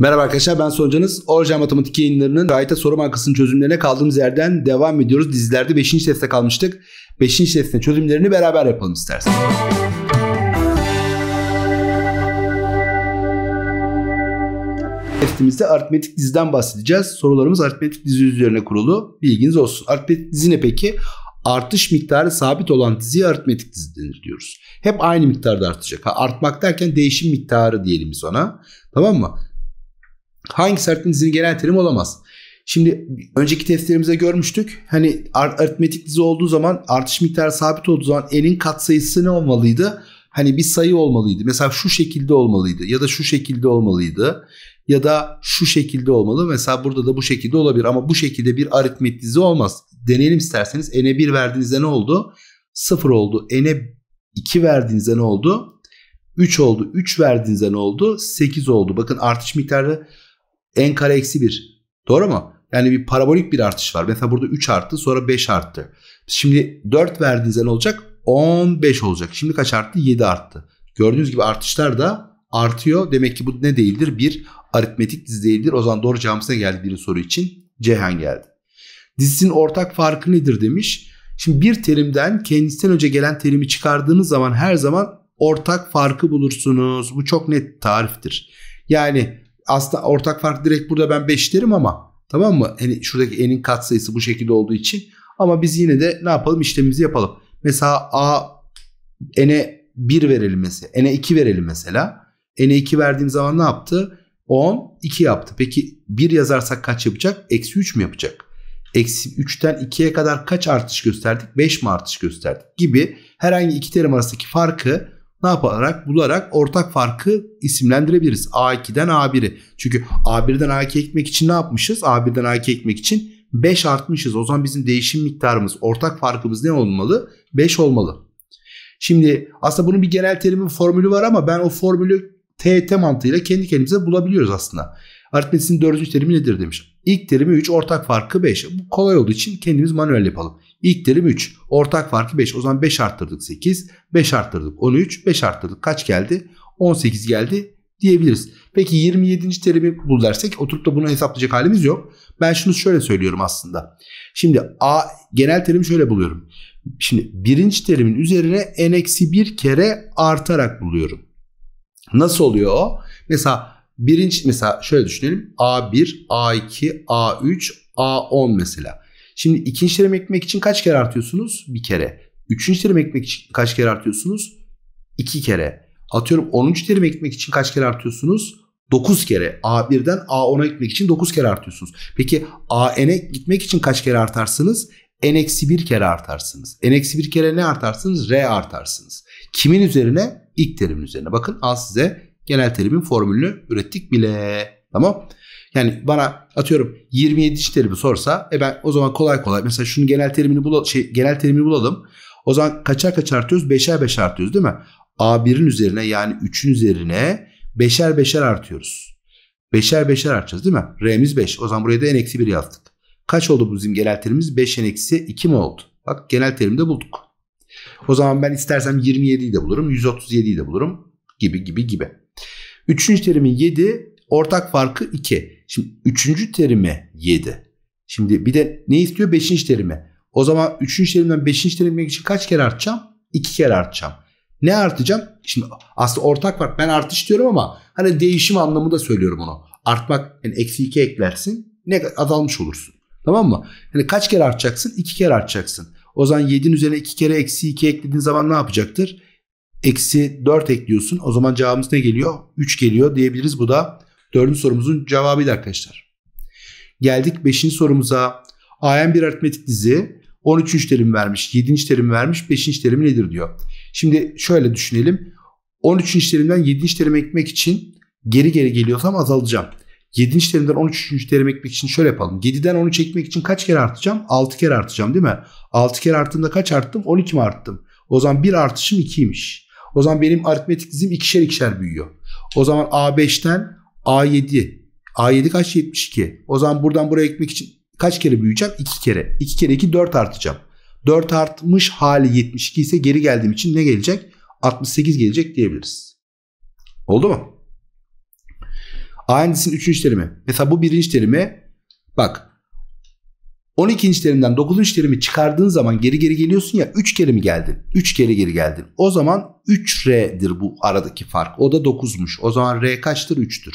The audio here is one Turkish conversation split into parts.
Merhaba arkadaşlar ben Sonucanız. Orjan Matematik yayınlarının Rayta soru bankasının çözümlerine kaldığımız yerden devam ediyoruz. Dizilerde 5. teste kalmıştık. 5. testin çözümlerini beraber yapalım istersen. Testimizde aritmetik diziden bahsedeceğiz. Sorularımız aritmetik dizi üzerine kurulu. Bilginiz olsun. Aritmetik dizi ne peki? artış miktarı sabit olan diziye aritmetik dizi denir diyoruz. Hep aynı miktarda artacak. Ha, artmak derken değişim miktarı diyelim biz ona. Tamam mı? Hangi sertliğin dizinin genel terim olamaz. Şimdi önceki testlerimize görmüştük. Hani aritmetik dizi olduğu zaman artış miktarı sabit olduğu zaman n'in katsayısı ne olmalıydı? Hani bir sayı olmalıydı. Mesela şu şekilde olmalıydı ya da şu şekilde olmalıydı ya da şu şekilde olmalı. Mesela burada da bu şekilde olabilir ama bu şekilde bir aritmetik dizi olmaz. Deneyelim isterseniz. n'e 1 verdiğinizde ne oldu? 0 oldu. n'e 2 verdiğinizde ne oldu? 3 oldu. 3 verdiğinizde ne oldu? 8 oldu. Bakın artış miktarı n kare eksi 1. Doğru mu? Yani bir parabolik bir artış var. Mesela burada 3 arttı sonra 5 arttı. Şimdi 4 verdiğinizde ne olacak? 15 olacak. Şimdi kaç arttı? 7 arttı. Gördüğünüz gibi artışlar da artıyor. Demek ki bu ne değildir? Bir aritmetik dizi değildir. O zaman doğru cevabımıza geldi birinci soru için. Ceyhan geldi. Dizisinin ortak farkı nedir demiş. Şimdi bir terimden kendisinden önce gelen terimi çıkardığınız zaman her zaman ortak farkı bulursunuz. Bu çok net tariftir. Yani aslında ortak fark direkt burada ben 5 derim ama tamam mı? Hani şuradaki n'in katsayısı bu şekilde olduğu için ama biz yine de ne yapalım işlemimizi yapalım. Mesela a n'e 1 verelim mesela. N'e 2 verelim mesela. N'e 2 verdiğim zaman ne yaptı? 10 2 yaptı. Peki 1 yazarsak kaç yapacak? Eksi 3 mü yapacak? Eksi 3'ten 2'ye kadar kaç artış gösterdik? 5 mi artış gösterdik? Gibi herhangi iki terim arasındaki farkı ne yaparak bularak ortak farkı isimlendirebiliriz. A2'den A1'i. Çünkü A1'den A2'ye gitmek için ne yapmışız? A1'den A2'ye gitmek için 5 artmışız. O zaman bizim değişim miktarımız, ortak farkımız ne olmalı? 5 olmalı. Şimdi aslında bunun bir genel terimin formülü var ama ben o formülü TET mantığıyla kendi kendimize bulabiliyoruz aslında. Aritmetisinin dördüncü terimi nedir demiş. İlk terimi 3, ortak farkı 5. Bu kolay olduğu için kendimiz manuel yapalım. İlk terim 3. Ortak farkı 5. O zaman 5 arttırdık 8. 5 arttırdık 13. 5 arttırdık kaç geldi? 18 geldi diyebiliriz. Peki 27. terimi bul dersek oturup da bunu hesaplayacak halimiz yok. Ben şunu şöyle söylüyorum aslında. Şimdi A genel terimi şöyle buluyorum. Şimdi birinci terimin üzerine n-1 kere artarak buluyorum. Nasıl oluyor o? Mesela birinci mesela şöyle düşünelim. A1, A2, A3, A10 mesela. Şimdi ikinci terim ekmek için kaç kere artıyorsunuz? Bir kere. Üçüncü terim ekmek için kaç kere artıyorsunuz? İki kere. Atıyorum onuncu terim ekmek için kaç kere artıyorsunuz? 9 kere. A1'den A10'a gitmek için 9 kere artıyorsunuz. Peki AN'e gitmek için kaç kere artarsınız? N-1 kere artarsınız. N-1 kere ne artarsınız? R artarsınız. Kimin üzerine? İlk terimin üzerine. Bakın al size genel terimin formülünü ürettik bile. Tamam. Yani bana atıyorum 27. terimi sorsa e ben o zaman kolay kolay mesela şunun şey, genel terimini bulalım şey, genel terimi bulalım. O zaman kaça kaç artıyoruz? 5'er 5 artıyoruz değil mi? A1'in üzerine yani 3'ün üzerine 5'er 5'er artıyoruz. 5'er 5'er artacağız değil mi? R'miz 5. O zaman buraya da n eksi 1 yazdık. Kaç oldu bizim genel terimimiz? 5 n eksi 2 mi oldu? Bak genel terimde bulduk. O zaman ben istersem 27'yi de bulurum. 137'yi de bulurum. Gibi gibi gibi. Üçüncü terimi 7. Ortak farkı 2. Şimdi üçüncü terime 7. Şimdi bir de ne istiyor? Beşinci terime. O zaman üçüncü terimden beşinci terime için kaç kere artacağım? İki kere artacağım. Ne artacağım? Şimdi aslında ortak fark ben artış diyorum ama hani değişim anlamında söylüyorum onu. Artmak yani eksi 2 eklersin ne azalmış olursun. Tamam mı? Hani kaç kere artacaksın? 2 kere artacaksın. O zaman 7'nin üzerine 2 kere eksi 2 eklediğin zaman ne yapacaktır? Eksi 4 ekliyorsun. O zaman cevabımız ne geliyor? 3 geliyor diyebiliriz. Bu da Dördüncü sorumuzun cevabıydı arkadaşlar. Geldik beşinci sorumuza. AM bir aritmetik dizi 13. terim vermiş, 7. terim vermiş, 5. terim nedir diyor. Şimdi şöyle düşünelim. 13. terimden 7. terime ekmek için geri geri geliyorsam azalacağım. 7. terimden 13. terim ekmek için şöyle yapalım. 7'den 13 ekmek için kaç kere artacağım? 6 kere artacağım değil mi? 6 kere arttığımda kaç arttım? 12 mi arttım? O zaman bir artışım 2'ymiş. O zaman benim aritmetik dizim ikişer ikişer büyüyor. O zaman A5'ten A7. A7 kaç? 72. O zaman buradan buraya ekmek için kaç kere büyüyeceğim? 2 kere. 2 kere 2 4 artacağım. 4 artmış hali 72 ise geri geldiğim için ne gelecek? 68 gelecek diyebiliriz. Oldu mu? A endisinin 3. terimi. Mesela bu 1. terimi bak 12. terimden 9. terimi çıkardığın zaman geri geri geliyorsun ya 3 kere mi geldin? 3 kere geri geldin. O zaman 3R'dir bu aradaki fark. O da 9'muş. O zaman R kaçtır? 3'tür.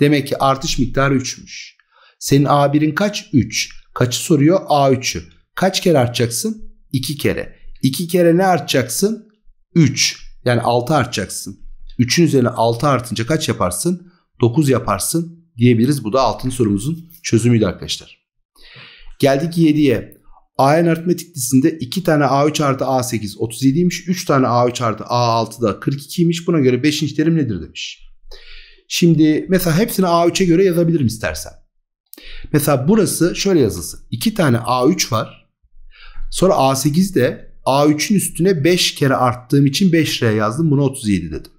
Demek ki artış miktarı 3'müş. Senin A1'in kaç? 3. Kaçı soruyor? A3'ü. Kaç kere artacaksın? 2 kere. 2 kere ne artacaksın? 3. Yani 6 artacaksın. 3'ün üzerine 6 artınca kaç yaparsın? 9 yaparsın diyebiliriz. Bu da altın sorumuzun çözümüydü arkadaşlar. Geldik 7'ye. AN aritmetik dizisinde 2 tane A3 artı A8 37'ymiş. 3 tane A3 artı A6 da 42'ymiş. Buna göre 5. terim nedir demiş. Şimdi mesela hepsini A3'e göre yazabilirim istersen. Mesela burası şöyle yazılsın. 2 tane A3 var. Sonra A8 de A3'ün üstüne 5 kere arttığım için 5R yazdım. Buna 37 dedim.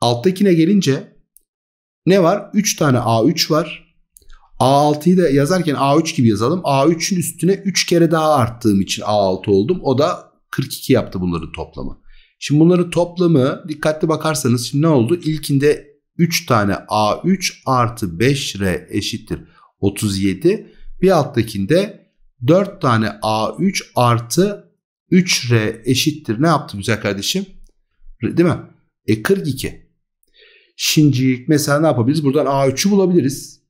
Alttakine gelince ne var? 3 tane A3 var. A6'yı da yazarken A3 gibi yazalım. A3'ün üstüne 3 kere daha arttığım için A6 oldum. O da 42 yaptı bunların toplamı. Şimdi bunların toplamı dikkatli bakarsanız şimdi ne oldu? İlkinde 3 tane A3 artı 5R eşittir 37. Bir alttakinde 4 tane A3 artı 3R eşittir. Ne yaptı güzel kardeşim? Değil mi? E 42. Şimdi mesela ne yapabiliriz? Buradan A3'ü bulabiliriz.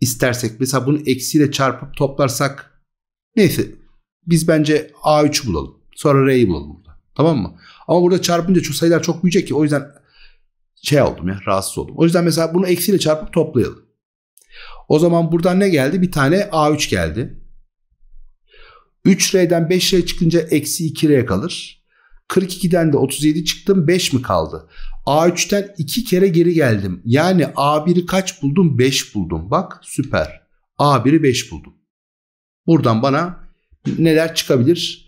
İstersek mesela bunu eksiyle çarpıp toplarsak neyse biz bence A3'ü bulalım. Sonra R'yi bulalım burada. Tamam mı? Ama burada çarpınca şu sayılar çok büyüyecek ki o yüzden şey oldum ya rahatsız oldum. O yüzden mesela bunu eksiyle çarpıp toplayalım. O zaman buradan ne geldi? Bir tane A3 geldi. 3R'den 5R çıkınca eksi 2R kalır. 42'den de 37 çıktım 5 mi kaldı? A3'ten 2 kere geri geldim. Yani A1'i kaç buldum? 5 buldum. Bak süper. A1'i 5 buldum. Buradan bana neler çıkabilir?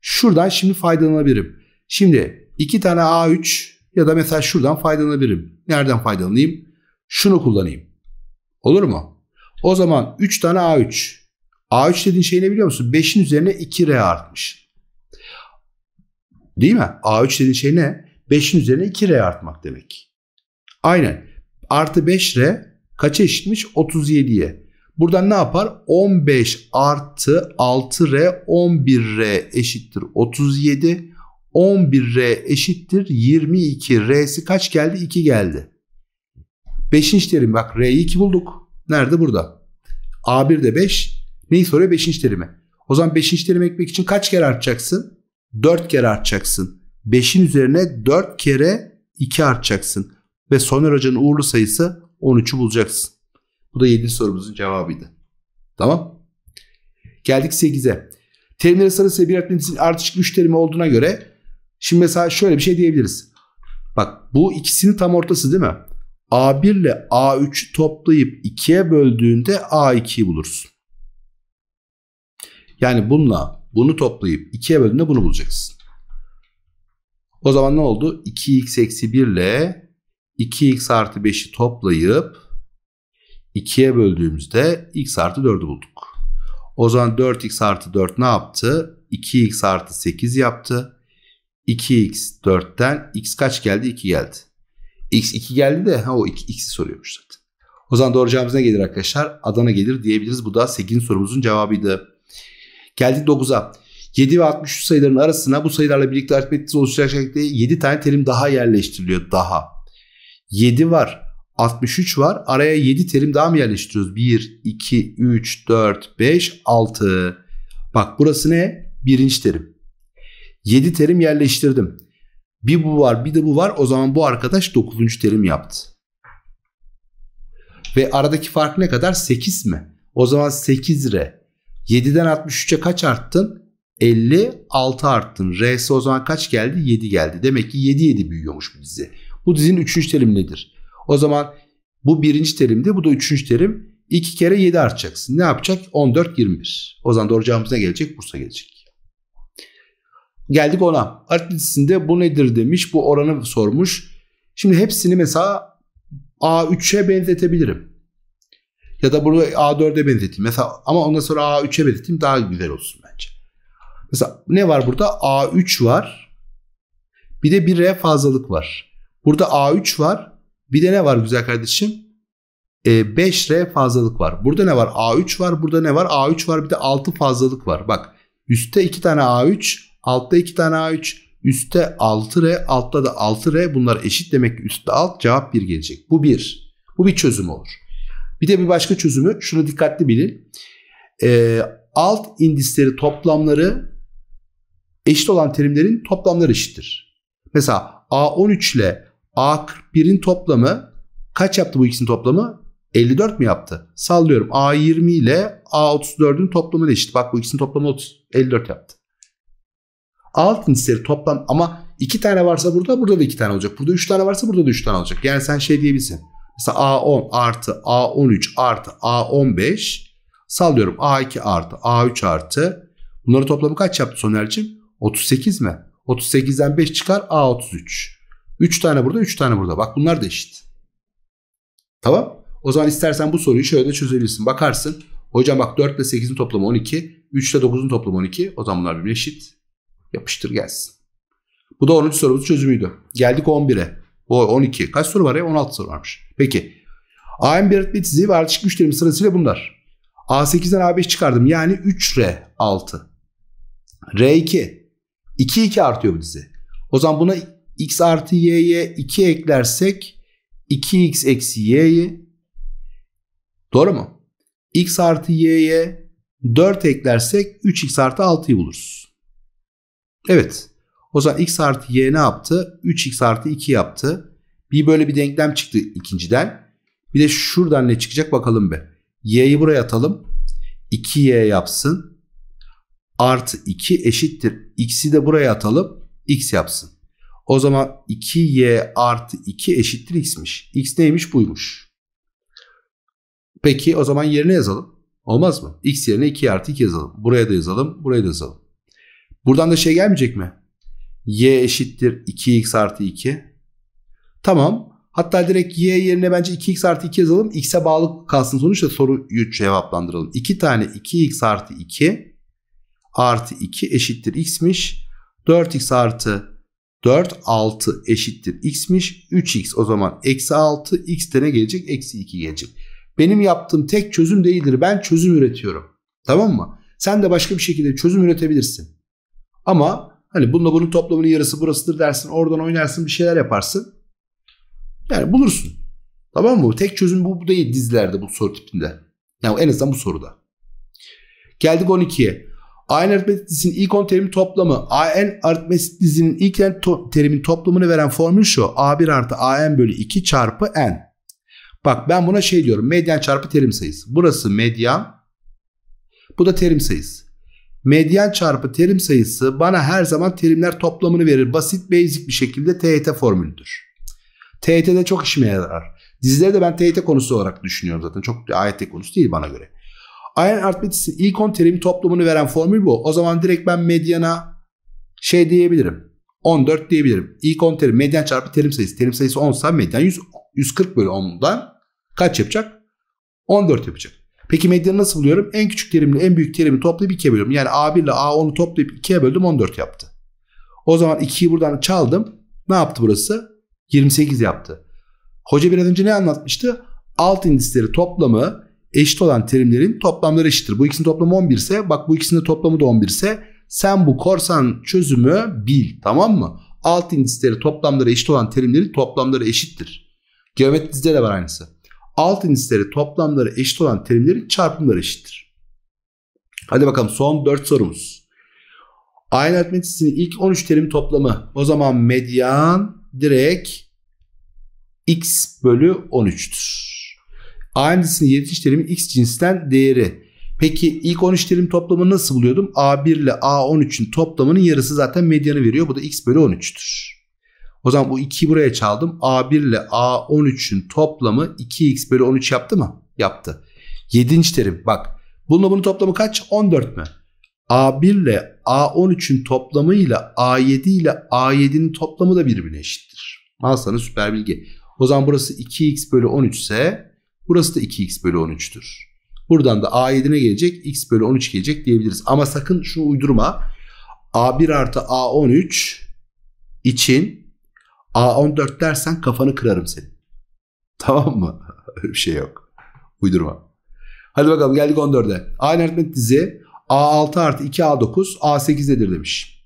Şuradan şimdi faydalanabilirim. Şimdi 2 tane A3 ya da mesela şuradan faydalanabilirim. Nereden faydalanayım? Şunu kullanayım. Olur mu? O zaman 3 tane A3. A3 dediğin şey ne biliyor musun? 5'in üzerine 2R artmış. Değil mi? A3 dediğin şey ne? 5'in üzerine 2R artmak demek. Aynen. Artı 5R kaça eşitmiş? 37'ye. Buradan ne yapar? 15 artı 6R 11R eşittir 37. 11R eşittir 22. R'si kaç geldi? 2 geldi. Beşinci terim bak R'yi 2 bulduk. Nerede? Burada. A1 de 5. Neyi soruyor? Beşinci terimi. O zaman beşinci terim ekmek için kaç kere artacaksın? 4 kere artacaksın. 5'in üzerine 4 kere 2 artacaksın. Ve Soner Hoca'nın uğurlu sayısı 13'ü bulacaksın. Bu da 7. sorumuzun cevabıydı. Tamam. Geldik 8'e. Terimleri sırası bir artmanın artışık 3 terimi olduğuna göre Şimdi mesela şöyle bir şey diyebiliriz. Bak bu ikisinin tam ortası değil mi? A1 ile A3'ü toplayıp 2'ye böldüğünde A2'yi bulursun. Yani bununla bunu toplayıp 2'ye böldüğünde bunu bulacaksın. O zaman ne oldu? 2x eksi 1 ile 2x artı 5'i toplayıp 2'ye böldüğümüzde x artı 4'ü bulduk. O zaman 4x artı 4 ne yaptı? 2x artı 8 yaptı. 2x 4'ten x kaç geldi? 2 geldi. x 2 geldi de ha o 2, x'i soruyormuş zaten. O zaman doğru cevabımız ne gelir arkadaşlar? Adana gelir diyebiliriz. Bu da 8. sorumuzun cevabıydı. Geldik 9'a. 7 ve 63 sayıların arasına bu sayılarla birlikte aritmetik oluşacak şekilde 7 tane terim daha yerleştiriliyor. Daha. 7 var. 63 var. Araya 7 terim daha mı yerleştiriyoruz? 1, 2, 3, 4, 5, 6. Bak burası ne? Birinci terim. 7 terim yerleştirdim. Bir bu var bir de bu var o zaman bu arkadaş 9. terim yaptı. Ve aradaki fark ne kadar? 8 mi? O zaman 8 R. 7'den 63'e kaç arttın? 56 arttın. R'si o zaman kaç geldi? 7 geldi. Demek ki 7 7 büyüyormuş bu dizi. Bu dizinin 3. terim nedir? O zaman bu birinci terimdi bu da 3. terim. 2 kere 7 artacaksın. Ne yapacak? 14 21. O zaman doğru cevabımız ne gelecek? Bursa gelecek. Geldik ona. Art lisesinde bu nedir demiş. Bu oranı sormuş. Şimdi hepsini mesela A3'e benzetebilirim. Ya da burada A4'e benzeteyim. Mesela ama ondan sonra A3'e benzeteyim daha güzel olsun bence. Mesela ne var burada? A3 var. Bir de bir R fazlalık var. Burada A3 var. Bir de ne var güzel kardeşim? E, 5R fazlalık var. Burada ne var? A3 var. Burada ne var? A3 var. Bir de 6 fazlalık var. Bak üstte 2 tane A3 Altta 2 tane A3, üstte 6R, altta da 6R. Bunlar eşit demek ki üstte alt cevap 1 gelecek. Bu 1. Bu bir çözüm olur. Bir de bir başka çözümü şunu dikkatli bilin. Ee, alt indisleri toplamları eşit olan terimlerin toplamları eşittir. Mesela A13 ile A41'in toplamı kaç yaptı bu ikisinin toplamı? 54 mi yaptı? Sallıyorum A20 ile A34'ün toplamı eşit. Bak bu ikisinin toplamı 54 yaptı alt listeleri toplam ama iki tane varsa burada burada da iki tane olacak. Burada üç tane varsa burada da üç tane olacak. Yani sen şey diyebilirsin. Mesela A10 artı A13 artı A15 sallıyorum A2 artı A3 artı bunları toplamı kaç yaptı Soner'cim? 38 mi? 38'den 5 çıkar A33. 3 tane burada 3 tane burada. Bak bunlar da eşit. Tamam. O zaman istersen bu soruyu şöyle de çözebilirsin. Bakarsın. Hocam bak 4 ile 8'in toplamı 12. 3 ile 9'un toplamı 12. O zaman bunlar birbirine eşit. Yapıştır gelsin. Bu da 10. sorumuz çözümüydü. Geldik 11'e. O 12. Kaç soru var ya? 16 soru varmış. Peki. AM belirtme tiziği ve ardışık güçlerim sırasıyla bunlar. A8'den A5 çıkardım. Yani 3R6. R2. 2 2 artıyor bu dizi. O zaman buna x artı y'ye 2 eklersek 2x eksi y'yi doğru mu? x artı y'ye 4 eklersek 3x artı 6'yı buluruz. Evet. O zaman x artı y ne yaptı? 3x artı 2 yaptı. Bir böyle bir denklem çıktı ikinciden. Bir de şuradan ne çıkacak bakalım be. Y'yi buraya atalım. 2y yapsın. Artı 2 eşittir. X'i de buraya atalım. X yapsın. O zaman 2y artı 2 eşittir x'miş. X neymiş buymuş. Peki o zaman yerine yazalım. Olmaz mı? X yerine 2 artı 2 yazalım. Buraya da yazalım. Buraya da yazalım. Buradan da şey gelmeyecek mi? Y eşittir 2x artı 2. Tamam. Hatta direkt y yerine bence 2x artı 2 yazalım. X'e bağlı kalsın sonuçta soru 3 cevaplandıralım. 2 tane 2x artı 2 artı 2 eşittir x'miş. 4x artı 4 6 eşittir x'miş. 3x o zaman eksi 6 x de ne gelecek? Eksi 2 gelecek. Benim yaptığım tek çözüm değildir. Ben çözüm üretiyorum. Tamam mı? Sen de başka bir şekilde çözüm üretebilirsin. Ama hani bununla bunun toplamının yarısı burasıdır dersin. Oradan oynarsın bir şeyler yaparsın. Yani bulursun. Tamam mı? Tek çözüm bu, bu değil dizilerde bu soru tipinde. Yani en azından bu soruda. Geldik 12'ye. AN aritmetik dizinin ilk 10 terimin toplamı. AN aritmetik dizinin ilk terimin toplamını veren formül şu. A1 artı AN bölü 2 çarpı N. Bak ben buna şey diyorum. Medyan çarpı terim sayısı. Burası medyan. Bu da terim sayısı. Medyan çarpı terim sayısı bana her zaman terimler toplamını verir. Basit basic bir şekilde TYT formülüdür. TYT'de çok işime yarar. Dizileri de ben TYT konusu olarak düşünüyorum zaten. Çok AYT konusu değil bana göre. Iron Arithmetic'in ilk 10 terim toplamını veren formül bu. O zaman direkt ben medyana şey diyebilirim. 14 diyebilirim. İlk 10 terim medyan çarpı terim sayısı. Terim sayısı 10 ise medyan 100, 140 bölü 10'dan kaç yapacak? 14 yapacak. Peki medyanı nasıl buluyorum? En küçük terimle en büyük terimi toplayıp 2'ye bölüyorum. Yani A1 ile A10'u toplayıp 2'ye böldüm 14 yaptı. O zaman 2'yi buradan çaldım. Ne yaptı burası? 28 yaptı. Hoca biraz önce ne anlatmıştı? Alt indisleri toplamı eşit olan terimlerin toplamları eşittir. Bu ikisinin toplamı 11 ise bak bu ikisinin toplamı da 11 ise sen bu korsan çözümü bil tamam mı? Alt indisleri toplamları eşit olan terimlerin toplamları eşittir. Geometri dizide de var aynısı alt indisleri toplamları eşit olan terimlerin çarpımları eşittir. Hadi bakalım son 4 sorumuz. Aynı aritmetisinin ilk 13 terim toplamı. O zaman medyan direkt x bölü 13'tür. Aynı dizinin 7. terimi x cinsinden değeri. Peki ilk 13 terim toplamı nasıl buluyordum? A1 ile A13'ün toplamının yarısı zaten medyanı veriyor. Bu da x bölü 13'tür. O zaman bu 2'yi buraya çaldım. A1 ile A13'ün toplamı 2x bölü 13 yaptı mı? Yaptı. 7. terim bak. Bununla bunun toplamı kaç? 14 mü? A1 ile A13'ün toplamı ile A7 ile A7'nin toplamı da birbirine eşittir. Al sana süper bilgi. O zaman burası 2x bölü 13 ise burası da 2x bölü 13'tür. Buradan da A7'ine gelecek x bölü 13 gelecek diyebiliriz. Ama sakın şunu uydurma. A1 artı A13 için A14 dersen kafanı kırarım seni. Tamam mı? Öyle bir şey yok. Uydurma. Hadi bakalım geldik 14'e. Aynı aritmetik dizi A6 artı 2A9 A8'dedir demiş.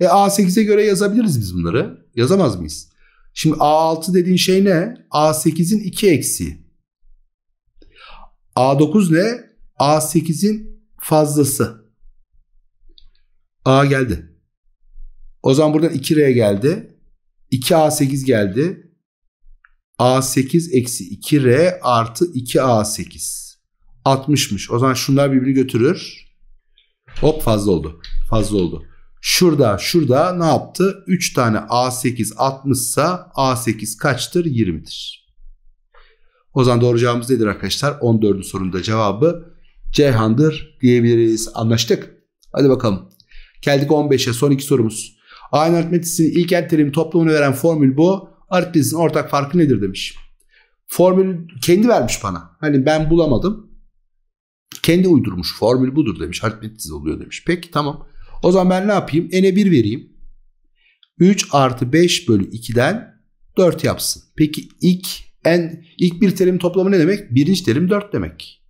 E A8'e göre yazabiliriz biz bunları. Yazamaz mıyız? Şimdi A6 dediğin şey ne? A8'in 2 eksiği. A9 ne? A8'in fazlası. A geldi. O zaman buradan 2R geldi. 2A8 geldi. A8 eksi 2R artı 2A8. 60'mış. O zaman şunlar birbirini götürür. Hop fazla oldu. Fazla oldu. Şurada şurada ne yaptı? 3 tane A8 60 ise A8 kaçtır? 20'dir. O zaman doğru cevabımız nedir arkadaşlar? 14'ün sorunda cevabı Ceyhan'dır diyebiliriz. Anlaştık. Hadi bakalım. Geldik 15'e son iki sorumuz. Aynı aritmetisinin ilkel terim toplamını veren formül bu. Aritmetisinin ortak farkı nedir demiş. Formülü kendi vermiş bana. Hani ben bulamadım. Kendi uydurmuş. Formül budur demiş. Aritmetisiz oluyor demiş. Peki tamam. O zaman ben ne yapayım? N'e 1 vereyim. 3 artı 5 bölü 2'den 4 yapsın. Peki ilk en ilk bir terim toplamı ne demek? Birinci terim 4 demek.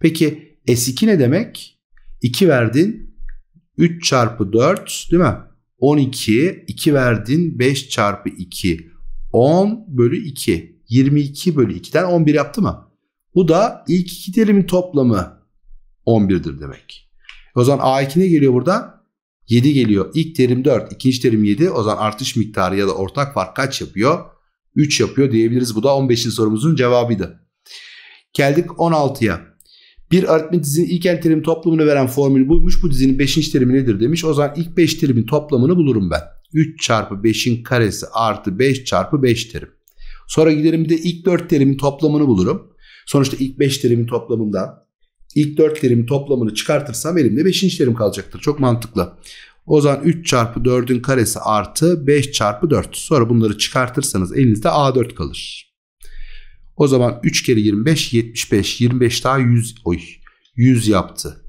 Peki S2 ne demek? 2 verdin. 3 çarpı 4 değil mi? 12, 2 verdin 5 çarpı 2 10 bölü 2. 22 bölü 2'den 11 yaptı mı? Bu da ilk iki terimin toplamı 11'dir demek. O zaman A2 ne geliyor burada? 7 geliyor. İlk terim 4, ikinci terim 7. O zaman artış miktarı ya da ortak fark kaç yapıyor? 3 yapıyor diyebiliriz. Bu da 15. sorumuzun cevabıydı. Geldik 16'ya. Bir aritmetik dizinin ilk n terim toplamını veren formül buymuş. Bu dizinin 5. terimi nedir demiş. O zaman ilk 5 terimin toplamını bulurum ben. 3 çarpı 5'in karesi artı 5 çarpı 5 terim. Sonra giderim bir de ilk 4 terimin toplamını bulurum. Sonuçta ilk 5 terimin toplamında ilk 4 terimin toplamını çıkartırsam elimde 5. terim kalacaktır. Çok mantıklı. O zaman 3 çarpı 4'ün karesi artı 5 çarpı 4. Sonra bunları çıkartırsanız elinizde A4 kalır. O zaman 3 kere 25 75. 25 daha 100. Oy. 100 yaptı.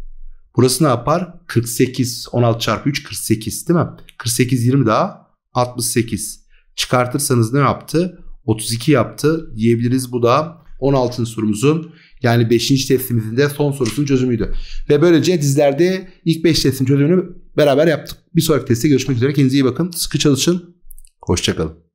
Burası ne yapar? 48. 16 çarpı 3 48 değil mi? 48 20 daha 68. Çıkartırsanız ne yaptı? 32 yaptı diyebiliriz. Bu da 16. sorumuzun yani 5. testimizin de son sorusunun çözümüydü. Ve böylece dizlerde ilk 5 testin çözümünü beraber yaptık. Bir sonraki testte görüşmek üzere. Kendinize iyi bakın. Sıkı çalışın. Hoşçakalın.